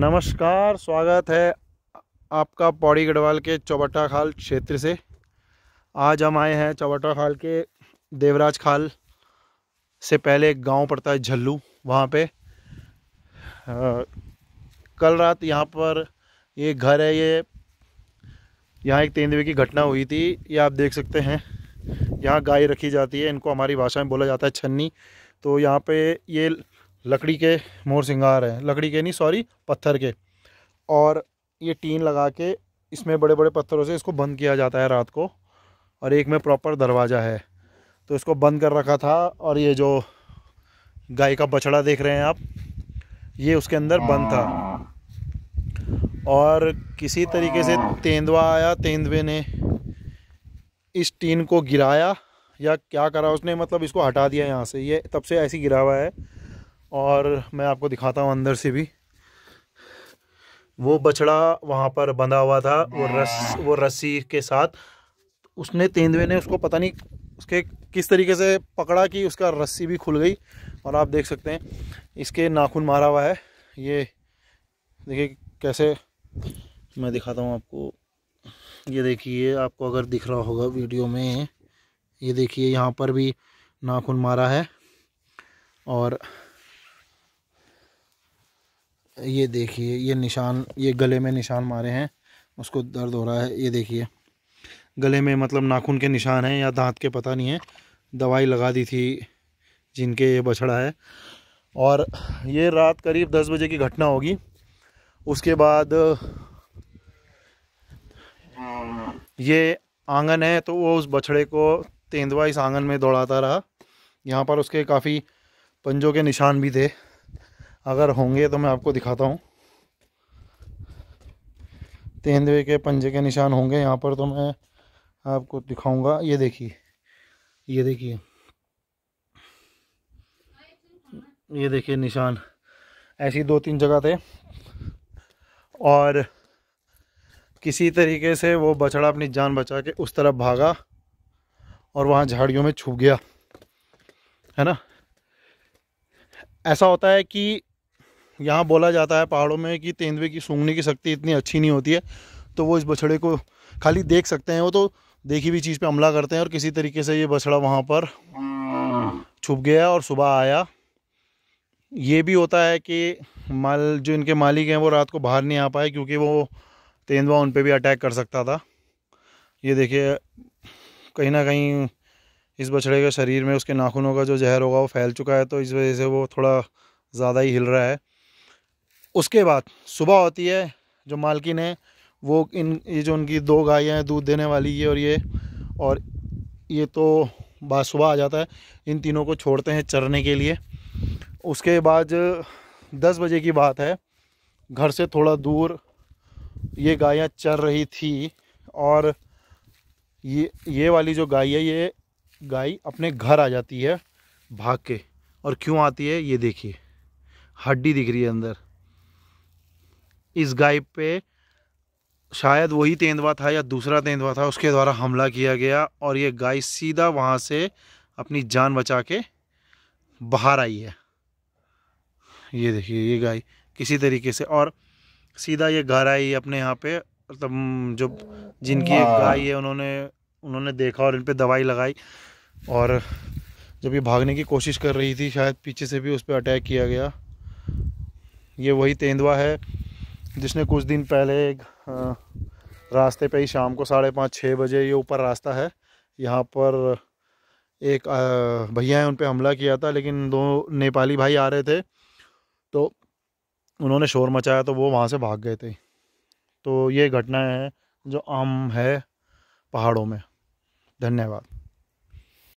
नमस्कार स्वागत है आपका पौड़ी गढ़वाल के चौबट्टा खाल क्षेत्र से आज हम आए हैं चौबट्टा खाल के देवराज खाल से पहले एक गाँव पड़ता है झल्लू वहाँ पे आ, कल रात यहाँ पर ये घर है ये यहाँ एक तेंदुए की घटना हुई थी ये आप देख सकते हैं यहाँ गाय रखी जाती है इनको हमारी भाषा में बोला जाता है छन्नी तो यहाँ पे ये लकड़ी के मोर सिंगार हैं लकड़ी के नहीं सॉरी पत्थर के और ये टीन लगा के इसमें बड़े बड़े पत्थरों से इसको बंद किया जाता है रात को और एक में प्रॉपर दरवाज़ा है तो इसको बंद कर रखा था और ये जो गाय का बछड़ा देख रहे हैं आप ये उसके अंदर बंद था और किसी तरीके से तेंदवा आया तेंदवे ने इस टीन को गिराया या क्या करा उसने मतलब इसको हटा दिया यहाँ से ये तब से ऐसी गिरा हुआ है और मैं आपको दिखाता हूँ अंदर से भी वो बछड़ा वहाँ पर बंधा हुआ था वो रस वो रस्सी के साथ उसने तेंदुए ने उसको पता नहीं उसके किस तरीके से पकड़ा कि उसका रस्सी भी खुल गई और आप देख सकते हैं इसके नाखून मारा हुआ है ये देखिए कैसे मैं दिखाता हूँ आपको ये देखिए आपको अगर दिख रहा होगा वीडियो में ये देखिए यहाँ पर भी नाखून मारा है और ये देखिए ये निशान ये गले में निशान मारे हैं उसको दर्द हो रहा है ये देखिए गले में मतलब नाखून के निशान हैं या दांत के पता नहीं है दवाई लगा दी थी जिनके ये बछड़ा है और ये रात करीब दस बजे की घटना होगी उसके बाद ये आंगन है तो वो उस बछड़े को तेंदुआ इस आंगन में दौड़ाता रहा यहाँ पर उसके काफ़ी पंजों के निशान भी थे अगर होंगे तो मैं आपको दिखाता हूँ तेंदुए के पंजे के निशान होंगे यहाँ पर तो मैं आपको दिखाऊंगा ये देखिए ये देखिए ये देखिए निशान ऐसी दो तीन जगह थे और किसी तरीके से वो बछड़ा अपनी जान बचा के उस तरफ भागा और वहाँ झाड़ियों में छुप गया है ना ऐसा होता है कि यहाँ बोला जाता है पहाड़ों में कि तेंदुए की सूंघने की शक्ति इतनी अच्छी नहीं होती है तो वो इस बछड़े को खाली देख सकते हैं वो तो देखी हुई चीज़ पे हमला करते हैं और किसी तरीके से ये बछड़ा वहाँ पर छुप गया और सुबह आया ये भी होता है कि माल जो इनके मालिक हैं वो रात को बाहर नहीं आ पाए क्योंकि वो तेंदुआ उन पर भी अटैक कर सकता था ये देखिए कहीं ना कहीं इस बछड़े के शरीर में उसके नाखूनों का जो जहर होगा वो फैल चुका है तो इस वजह से वो थोड़ा ज़्यादा ही हिल रहा है उसके बाद सुबह होती है जो मालकिन है वो इन ये जो उनकी दो गायें हैं दूध देने वाली ये और ये और ये तो सुबह आ जाता है इन तीनों को छोड़ते हैं चरने के लिए उसके बाद दस बजे की बात है घर से थोड़ा दूर ये गायें चर रही थी और ये ये वाली जो गाय है ये गाय अपने घर आ जाती है भाग के और क्यों आती है ये देखिए हड्डी दिख रही है अंदर इस गाय पे शायद वही तेंदुआ था या दूसरा तेंदुआ था उसके द्वारा हमला किया गया और ये गाय सीधा वहाँ से अपनी जान बचा के बाहर आई है ये देखिए ये गाय किसी तरीके से और सीधा ये घर आई अपने यहाँ पे मतलब जो जिनकी एक गाय है उन्होंने उन्होंने देखा और इन पर दवाई लगाई और जब ये भागने की कोशिश कर रही थी शायद पीछे से भी उस पर अटैक किया गया ये वही तेंदुआ है जिसने कुछ दिन पहले रास्ते पे ही शाम को साढ़े पाँच छः बजे ये ऊपर रास्ता है यहाँ पर एक भैया हैं उन पर हमला किया था लेकिन दो नेपाली भाई आ रहे थे तो उन्होंने शोर मचाया तो वो वहाँ से भाग गए थे तो ये घटना हैं जो आम है पहाड़ों में धन्यवाद